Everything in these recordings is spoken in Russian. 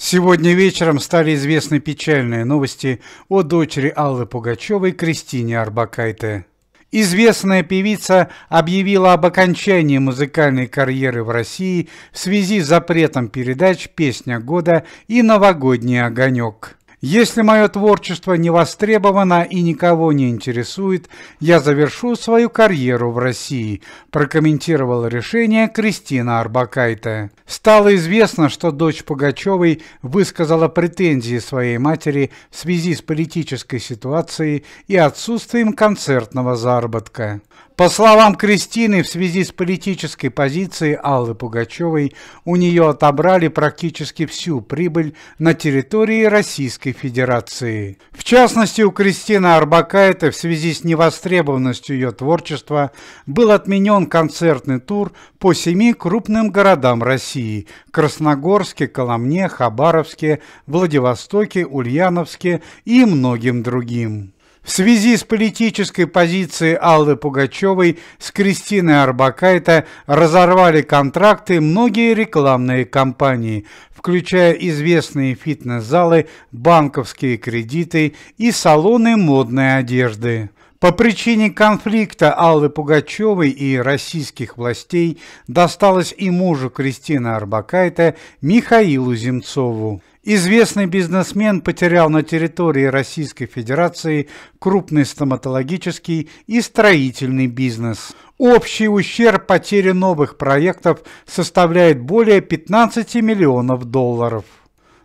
Сегодня вечером стали известны печальные новости о дочери Аллы Пугачевой Кристине Арбакайте. Известная певица объявила об окончании музыкальной карьеры в России в связи с запретом передач «Песня года» и «Новогодний огонек». Если мое творчество не востребовано и никого не интересует, я завершу свою карьеру в России, прокомментировала решение Кристина Арбакайте. Стало известно, что дочь Пугачевой высказала претензии своей матери в связи с политической ситуацией и отсутствием концертного заработка. По словам Кристины, в связи с политической позицией Аллы Пугачевой у нее отобрали практически всю прибыль на территории Российской Федерации. В частности, у Кристины Арбакайте в связи с невостребованностью ее творчества был отменен концертный тур по семи крупным городам России – Красногорске, Коломне, Хабаровске, Владивостоке, Ульяновске и многим другим. В связи с политической позицией Аллы Пугачевой с Кристиной Арбакайта разорвали контракты многие рекламные компании, включая известные фитнес-залы, банковские кредиты и салоны модной одежды. По причине конфликта Аллы Пугачевой и российских властей досталось и мужу Кристины Арбакайте Михаилу Земцову. Известный бизнесмен потерял на территории Российской Федерации крупный стоматологический и строительный бизнес. Общий ущерб потери новых проектов составляет более 15 миллионов долларов.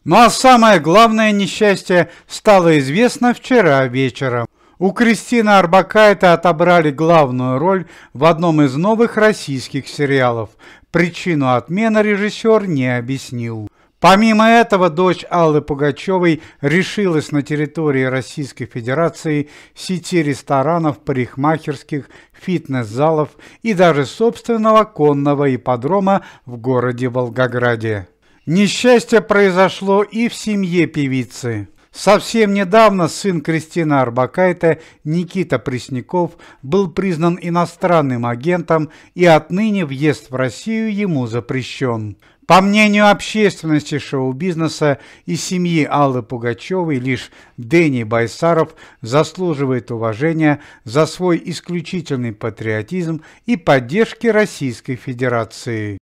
Ну а самое главное несчастье стало известно вчера вечером. У Кристины Арбакайте отобрали главную роль в одном из новых российских сериалов. Причину отмены режиссер не объяснил. Помимо этого, дочь Аллы Пугачевой решилась на территории Российской Федерации сети ресторанов, парикмахерских, фитнес-залов и даже собственного конного ипподрома в городе Волгограде. Несчастье произошло и в семье певицы. Совсем недавно сын Кристины Арбакайте Никита Пресняков был признан иностранным агентом и отныне въезд в Россию ему запрещен. По мнению общественности шоу-бизнеса и семьи Аллы Пугачевой, лишь Дэнни Байсаров заслуживает уважения за свой исключительный патриотизм и поддержки Российской Федерации.